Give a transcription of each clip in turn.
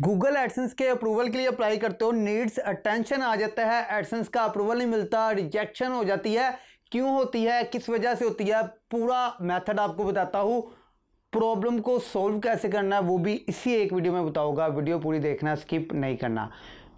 Google AdSense के approval के लिए अप्लाई करते हो नीड्स अटेंशन आ जाता है एडसेंस का अप्रूवल नहीं मिलता रिजेक्शन हो जाती है क्यों होती है किस वजह से होती है पूरा मेथड आपको बताता हूँ प्रॉब्लम को सॉल्व कैसे करना है वो भी इसी एक वीडियो में बताऊंगा वीडियो पूरी देखना स्किप नहीं करना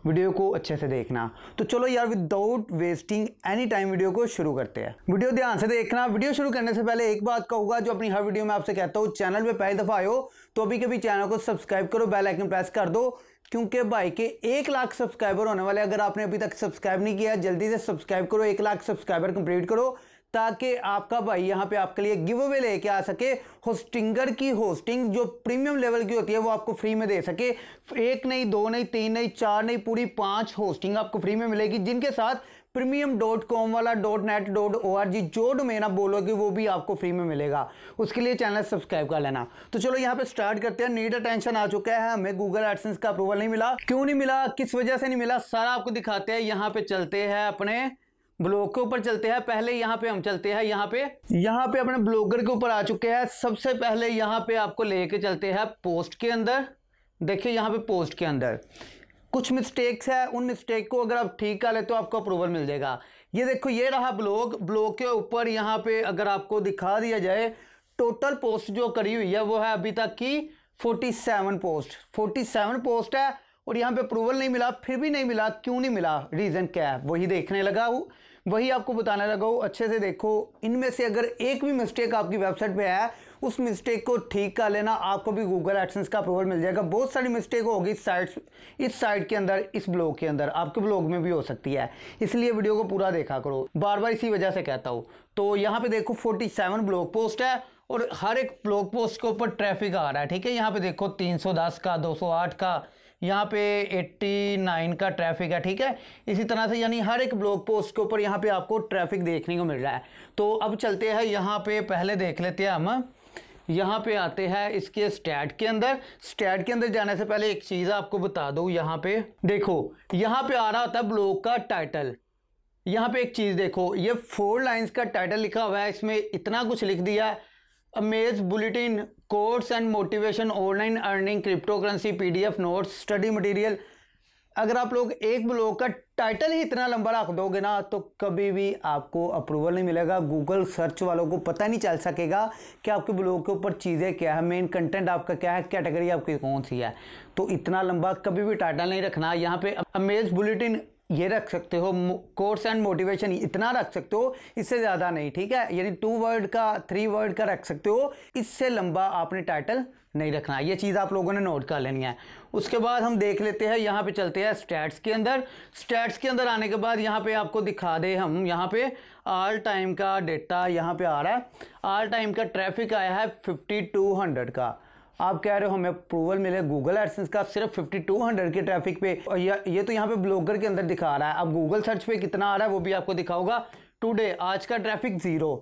वीडियो को अच्छे से देखना तो चलो यार without wasting any time video को शुरू करते हैं वीडियो ध्यान से देखना वीडियो शुरू करने से पहले एक बात कहूँगा जो अपनी हर वीडियो में आपसे कहता हूँ चैनल पर पहली दफ़ा आयो तो अभी कभी चैनल को सब्सक्राइब करो बेल आइकन प्रेस कर दो क्योंकि भाई के एक लाख सब्सक्राइबर होने वाले अगर आपने अभी तक सब्सक्राइब नहीं किया जल्दी से सब्सक्राइब करो एक लाख सब्सक्राइबर कंप्लीट करो ताकि आपका भाई यहाँ पे आपके लिए गिव अवे लेके आ सके होस्टिंगर की होस्टिंग जो प्रीमियम लेवल की होती है वो आपको फ्री में दे सके एक नहीं दो नहीं तीन नहीं चार नहीं पूरी पांच होस्टिंग आपको फ्री में मिलेगी जिनके साथ प्रीमियम डॉट कॉम वाला dot net dot O R G जो डोमेन आप बोलोगे वो भी आपको फ्री में मिलेगा उसके लिए चैनल सब्सक्राइब कर लेना तो चलो यहाँ पे स्टार्ट करते हैं नीड अटेंशन आ चुका है हमें गूगल एडसेंस का अप्रूवल नहीं मिला क्यों नहीं मिला किस वजह से नहीं मिला सारा आपको दिखाते हैं यहाँ पे चलते हैं अपने ब्लॉग के ऊपर चलते हैं पहले यहाँ पे हम चलते हैं यहाँ पे यहाँ पे अपने ब्लॉगर के ऊपर आ चुके हैं सबसे पहले यहाँ पे आपको लेके चलते हैं पोस्ट के अंदर देखिए यहाँ पे पोस्ट के अंदर कुछ मिस्टेक्स है उन मिस्टेक को अगर आप ठीक कर ले तो आपको अप्रूवल मिल जाएगा ये देखो ये रहा ब्लॉग ब्लॉग के ऊपर यहाँ पे अगर आपको दिखा दिया जाए टोटल पोस्ट जो करी हुई है वो है अभी तक की 47 पोस्ट 47 पोस्ट है और यहाँ पे अप्रूवल नहीं मिला फिर भी नहीं मिला क्यों नहीं मिला रीज़न क्या है वही देखने लगा हूँ वही आपको बताने लगा हूँ अच्छे से देखो इनमें से अगर एक भी मिस्टेक आपकी वेबसाइट पे है उस मिस्टेक को ठीक कर लेना आपको भी गूगल एडसेंस का अप्रूवल मिल जाएगा बहुत सारी मिस्टेक होगी इस साइट इस साइट के अंदर इस ब्लॉग के अंदर आपके ब्लॉग में भी हो सकती है इसलिए वीडियो को पूरा देखा करो बार बार इसी वजह से कहता हूँ तो यहाँ पे देखो सेवन ब्लॉग पोस्ट है और हर एक ब्लॉग पोस्ट के ऊपर ट्रैफिक आ रहा है ठीक है यहाँ पे देखो 310 का 208 का यहाँ पे 89 का ट्रैफिक है ठीक है इसी तरह से यानी हर एक ब्लॉक पोस्ट के ऊपर यहाँ पे आपको ट्रैफिक देखने को मिल रहा है तो अब चलते हैं यहाँ पे पहले देख लेते हैं हम यहाँ पे आते हैं इसके स्टैट के अंदर स्टैट के अंदर जाने से पहले एक चीज़ आपको बता दू यहाँ पे देखो यहाँ पे आ रहा होता है ब्लॉक का टाइटल यहाँ पे एक चीज़ देखो ये फोर लाइन्स का टाइटल लिखा हुआ है इसमें इतना कुछ लिख दिया है amaze bulletin course and motivation online earning crypto currency PDF notes study material अगर आप लोग एक ब्लॉग का टाइटल ही इतना लंबा रख दोगे ना तो कभी भी आपको अप्रूवल नहीं मिलेगा गूगल सर्च वालों को पता नहीं चल सकेगा कि आपके ब्लॉग के ऊपर चीज़ें क्या है मेन कंटेंट आपका क्या है कैटेगरी आपकी कौन सी है तो इतना लंबा कभी भी टाइटल नहीं रखना यहाँ पे अमेज बुलेटिन ये रख सकते हो कोर्स एंड मोटिवेशन इतना रख सकते हो इससे ज़्यादा नहीं ठीक है यानी टू वर्ड का थ्री वर्ड का रख सकते हो इससे लंबा आपने टाइटल नहीं रखना ये चीज़ आप लोगों ने नोट कर लेनी है उसके बाद हम देख लेते हैं यहाँ पे चलते हैं स्टैट्स के अंदर स्टैट्स के अंदर आने के बाद यहाँ पे आपको दिखा दे हम यहाँ पे आल टाइम का डेटा यहाँ पे आ रहा है आल टाइम का ट्रैफिक आया है फिफ्टी टू हंड्रेड का आप कह रहे हो हमें अप्रूवल मिले गूगल एडसेंस का सिर्फ 5200 के ट्रैफिक पे और ये तो यहाँ पे ब्लॉगर के अंदर दिखा रहा है अब गूगल सर्च पे कितना आ रहा है वो भी आपको दिखाऊंगा टुडे आज का ट्रैफिक जीरो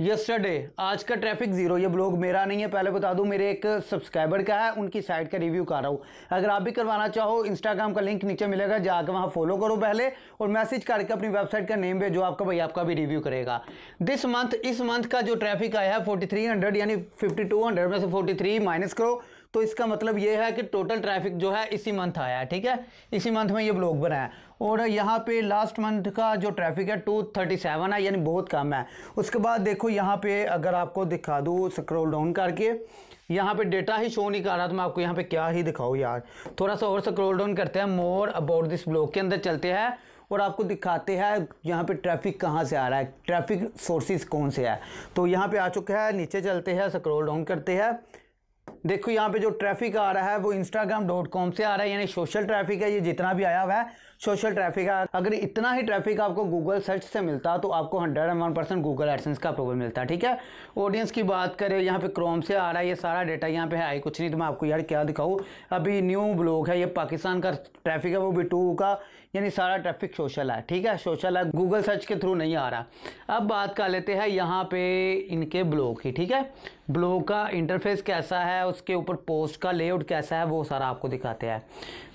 यस्टरडे आज का ट्रैफिक जीरो ये ब्लॉग मेरा नहीं है पहले बता दूं मेरे एक सब्सक्राइबर का है उनकी साइट का रिव्यू कर रहा हूँ अगर आप भी करवाना चाहो इंस्टाग्राम का लिंक नीचे मिलेगा जाकर वहाँ फॉलो करो पहले और मैसेज करके अपनी वेबसाइट का नेम भेजो आपका भाई आपका भी रिव्यू करेगा दिस मंथ इस मंथ का जो ट्रैफिक आया है फोर्टी यानी फिफ्टी में से फोर्टी माइनस करो तो इसका मतलब ये है कि टोटल ट्रैफिक जो है इसी मंथ आया है ठीक है इसी मंथ में ये ब्लॉग बनाया और यहाँ पे लास्ट मंथ का जो ट्रैफिक है टू थर्टी सेवन है यानी बहुत कम है उसके बाद देखो यहाँ पे अगर आपको दिखा दूँ स्क्रोल डाउन करके यहाँ पे डेटा ही शो नहीं कर रहा तो मैं आपको यहाँ पे क्या ही दिखाऊँ यार थोड़ा सा और स्क्रोल डाउन करते हैं मोर अबाउट दिस ब्लॉग के अंदर चलते हैं और आपको दिखाते हैं यहाँ पे ट्रैफिक कहाँ से आ रहा है ट्रैफिक सोर्सेज कौन से है तो यहाँ पे आ चुका है नीचे चलते हैं स्क्रोल डाउन करते हैं देखो यहाँ पे जो ट्रैफिक आ रहा है वो इंस्टाग्राम डॉट कॉम से आ रहा है यानी सोशल ट्रैफिक है ये जितना भी आया हुआ है सोशल ट्रैफिक है अगर इतना ही ट्रैफिक आपको गूगल सर्च से मिलता तो आपको hundred and one percent Google AdSense का अप्रूवल मिलता ठीक है ऑडियंस की बात करें यहाँ पे क्रोम से आ रहा है ये सारा डेटा यहाँ पे है कुछ नहीं तो मैं आपको यार क्या दिखाऊँ अभी न्यू ब्लॉग है ये पाकिस्तान का ट्रैफिक है वो भी टू का यानी सारा ट्रैफिक सोशल है ठीक है सोशल है गूगल सर्च के थ्रू नहीं आ रहा अब बात कर लेते हैं यहाँ पे इनके ब्लॉग की ठीक है ब्लॉग का इंटरफेस कैसा है है उसके ऊपर पोस्ट का लेआउट कैसा है वो सारा आपको दिखाते हैं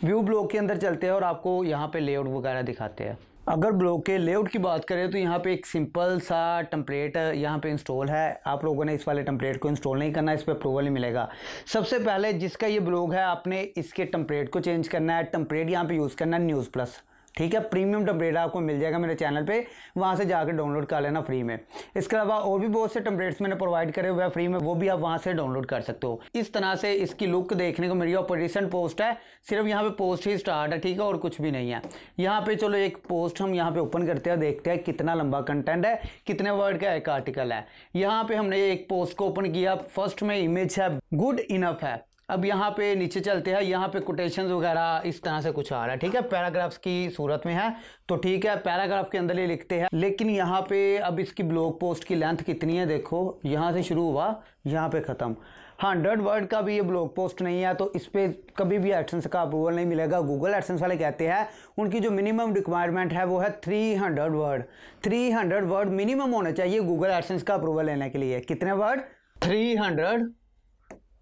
व्यू ब्लॉक के अंदर चलते हैं और आपको यहाँ पे लेआउट वगैरह दिखाते हैं अगर ब्लॉक के लेआउट की बात करें तो यहाँ पे एक सिंपल सा टम्पलेट यहाँ पे इंस्टॉल है आप लोगों ने इस वाले टम्पलेट को इंस्टॉल नहीं करना इस पर अप्रूवल नहीं मिलेगा सबसे पहले जिसका ये ब्लॉग है आपने इसके टम्पलेट को चेंज करना है टम्पलेट यहाँ पे यूज़ करना है न्यूज़ प्लस ठीक है प्रीमियम टम्परेट आपको मिल जाएगा मेरे चैनल पे वहाँ से जाकर डाउनलोड कर लेना फ्री में इसके अलावा और भी बहुत से टम्परेट्स मैंने प्रोवाइड करे हुए हैं फ्री में वो भी आप वहाँ से डाउनलोड कर सकते हो इस तरह से इसकी लुक देखने को मेरी और रिसेंट पोस्ट है सिर्फ यहाँ पे पोस्ट ही स्टार्ट है ठीक है और कुछ भी नहीं है यहाँ पे चलो एक पोस्ट हम यहाँ पे ओपन करते हैं देखते हैं कितना लंबा कंटेंट है कितने वर्ड का एक आर्टिकल है यहाँ पे हमने एक पोस्ट को ओपन किया फर्स्ट में इमेज है गुड इनफ है अब यहाँ पे नीचे चलते हैं यहाँ पे कोटेशन वगैरह इस तरह से कुछ आ रहा है ठीक है पैराग्राफ्स की सूरत में है तो ठीक है पैराग्राफ के अंदर ही लिखते हैं लेकिन यहाँ पे अब इसकी ब्लॉग पोस्ट की लेंथ कितनी है देखो यहाँ से शुरू हुआ यहाँ पे ख़त्म हंड्रेड वर्ड का भी ये ब्लॉग पोस्ट नहीं है तो इस पर कभी भी एडसेंस का अप्रूवल नहीं मिलेगा गूगल एडसेंस वाले कहते हैं उनकी जो मिनिमम रिक्वायरमेंट है वो है three hundred word three hundred word minimum होना चाहिए गूगल एडसेंस का अप्रूवल लेने के लिए कितने word three hundred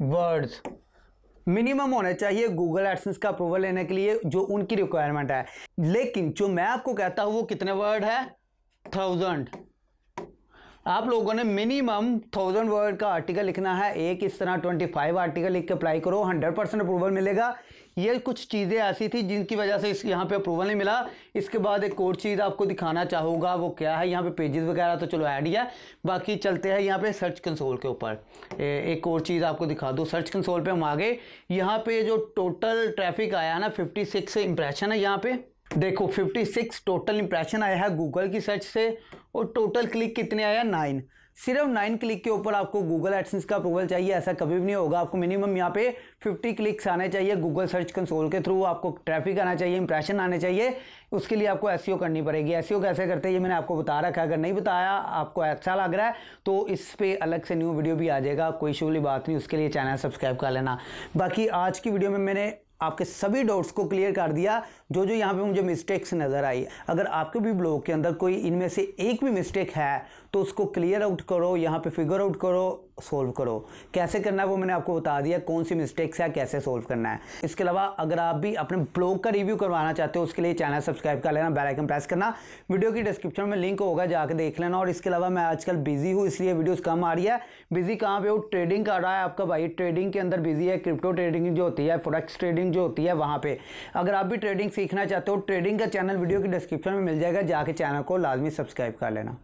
words minimum होना चाहिए गूगल एडसेंस का अप्रूवल लेने के लिए जो उनकी रिक्वायरमेंट है लेकिन जो मैं आपको कहता हूं वो कितने वर्ड है थाउजेंड आप लोगों ने मिनिमम थाउजेंड वर्ड का आर्टिकल लिखना है एक इस तरह ट्वेंटी फाइव आर्टिकल लिख के अप्लाई करो हंड्रेड परसेंट अप्रूवल मिलेगा ये कुछ चीज़ें ऐसी थी जिनकी वजह से इस यहाँ पे अप्रूवल नहीं मिला इसके बाद एक और चीज़ आपको दिखाना चाहूँगा वो क्या है यहाँ पे पेजेस वगैरह तो चलो ऐड ही है बाकी चलते हैं यहाँ पे सर्च कंसोल के ऊपर एक और चीज़ आपको दिखा दो सर्च कंसोल पे हम आ गए यहाँ पे जो टोटल ट्रैफिक आया है ना फिफ्टी सिक्स इंप्रेशन है यहाँ पर देखो 56 टोटल इंप्रेशन आया है गूगल की सर्च से और टोटल क्लिक कितने आया नाइन सिर्फ नाइन क्लिक के ऊपर आपको गूगल एडसेंस का अप्रूवल चाहिए ऐसा कभी भी नहीं होगा आपको मिनिमम यहाँ पे 50 क्लिक्स आने चाहिए गूगल सर्च कंसोल के थ्रू आपको ट्रैफिक आना चाहिए इंप्रेशन आने चाहिए उसके लिए आपको एस e करनी पड़ेगी एस e कैसे करते हैं ये मैंने आपको बता रखा है अगर नहीं बताया आपको अच्छा लग रहा है तो इस पर अलग से न्यू वीडियो भी आ जाएगा कोई शोली बात नहीं उसके लिए चैनल सब्सक्राइब कर लेना बाकी आज की वीडियो में मैंने आपके सभी डाउट्स को क्लियर कर दिया जो जो यहाँ पे मुझे मिस्टेक्स नज़र आई अगर आपके भी ब्लॉग के अंदर कोई इनमें से एक भी मिस्टेक है तो उसको क्लियर आउट करो यहाँ पे फिगर आउट करो सोल्व करो कैसे करना है वो मैंने आपको बता दिया कौन सी मिस्टेक्स है कैसे सोल्व करना है इसके अलावा अगर आप भी अपने ब्लॉग का रिव्यू करवाना चाहते हो उसके लिए चैनल सब्सक्राइब कर लेना बेल आइकन प्रेस करना वीडियो की डिस्क्रिप्शन में लिंक होगा जाकर देख लेना और इसके अलावा मैं आजकल बिजी हूँ इसलिए वीडियोज कम आ रही है बिजी कहाँ पे हो ट्रेडिंग कर रहा है आपका भाई ट्रेडिंग के अंदर बिजी है क्रिप्टो ट्रेडिंग जो होती है फोरेक्स ट्रेडिंग जो होती है वहाँ पर अगर आप भी ट्रेडिंग सीखना चाहते हो ट्रेडिंग का चैनल वीडियो की डिस्क्रिप्शन में मिल जाएगा जाके चैनल को लाजमी सब्सक्राइब कर लेना